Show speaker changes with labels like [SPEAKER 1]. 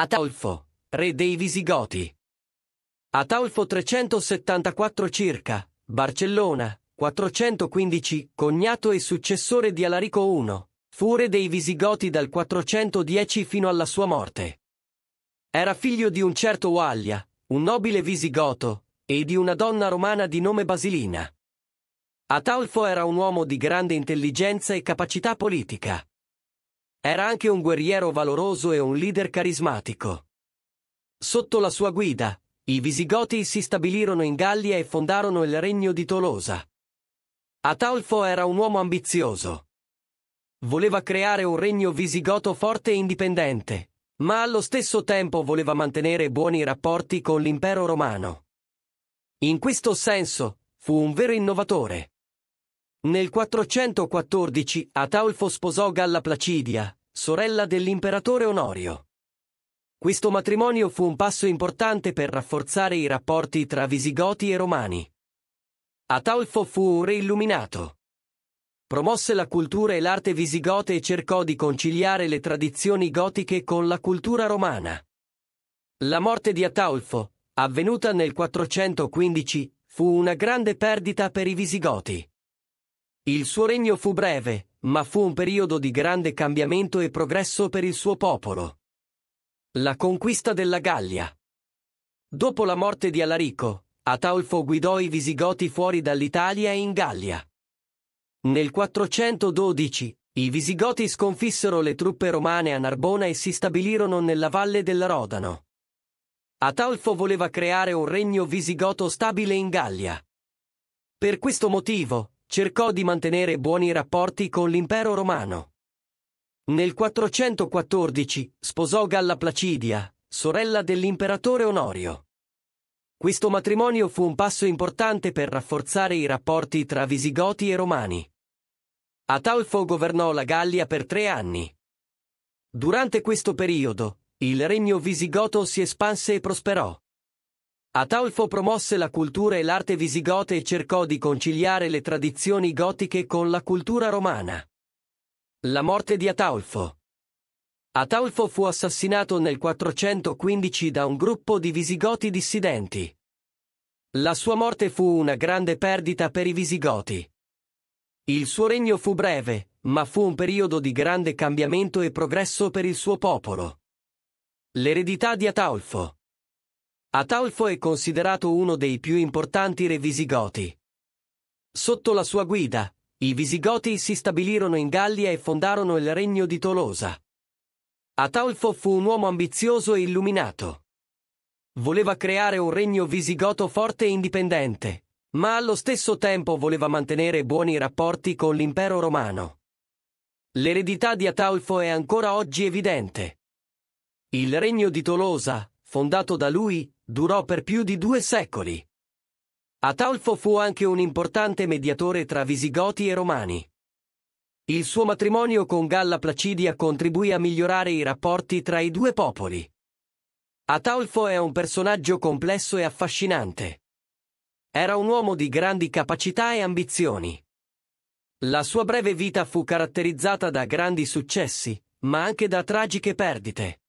[SPEAKER 1] Ataulfo, re dei Visigoti. Ataulfo 374 circa, Barcellona, 415, cognato e successore di Alarico I, fu re dei Visigoti dal 410 fino alla sua morte. Era figlio di un certo Wallia, un nobile visigoto, e di una donna romana di nome Basilina. Ataulfo era un uomo di grande intelligenza e capacità politica. Era anche un guerriero valoroso e un leader carismatico. Sotto la sua guida, i Visigoti si stabilirono in Gallia e fondarono il regno di Tolosa. Ataulfo era un uomo ambizioso. Voleva creare un regno visigoto forte e indipendente, ma allo stesso tempo voleva mantenere buoni rapporti con l'impero romano. In questo senso, fu un vero innovatore. Nel 414 Ataulfo sposò Galla Placidia, sorella dell'imperatore Onorio. Questo matrimonio fu un passo importante per rafforzare i rapporti tra Visigoti e Romani. Ataulfo fu un re illuminato. Promosse la cultura e l'arte visigote e cercò di conciliare le tradizioni gotiche con la cultura romana. La morte di Ataulfo, avvenuta nel 415, fu una grande perdita per i visigoti. Il suo regno fu breve, ma fu un periodo di grande cambiamento e progresso per il suo popolo. La conquista della Gallia. Dopo la morte di Alarico, Ataulfo guidò i Visigoti fuori dall'Italia e in Gallia. Nel 412, i Visigoti sconfissero le truppe romane a Narbona e si stabilirono nella valle della Rodano. Ataulfo voleva creare un regno visigoto stabile in Gallia. Per questo motivo, cercò di mantenere buoni rapporti con l'impero romano. Nel 414 sposò Galla Placidia, sorella dell'imperatore Onorio. Questo matrimonio fu un passo importante per rafforzare i rapporti tra visigoti e romani. Atalfo governò la Gallia per tre anni. Durante questo periodo, il regno visigoto si espanse e prosperò. Ataulfo promosse la cultura e l'arte visigote e cercò di conciliare le tradizioni gotiche con la cultura romana. La morte di Ataulfo Ataulfo fu assassinato nel 415 da un gruppo di visigoti dissidenti. La sua morte fu una grande perdita per i visigoti. Il suo regno fu breve, ma fu un periodo di grande cambiamento e progresso per il suo popolo. L'eredità di Ataulfo Ataulfo è considerato uno dei più importanti re visigoti. Sotto la sua guida, i visigoti si stabilirono in Gallia e fondarono il regno di Tolosa. Ataulfo fu un uomo ambizioso e illuminato. Voleva creare un regno visigoto forte e indipendente, ma allo stesso tempo voleva mantenere buoni rapporti con l'impero romano. L'eredità di Ataulfo è ancora oggi evidente. Il regno di Tolosa, fondato da lui, durò per più di due secoli. Ataulfo fu anche un importante mediatore tra visigoti e romani. Il suo matrimonio con Galla Placidia contribuì a migliorare i rapporti tra i due popoli. Ataulfo è un personaggio complesso e affascinante. Era un uomo di grandi capacità e ambizioni. La sua breve vita fu caratterizzata da grandi successi, ma anche da tragiche perdite.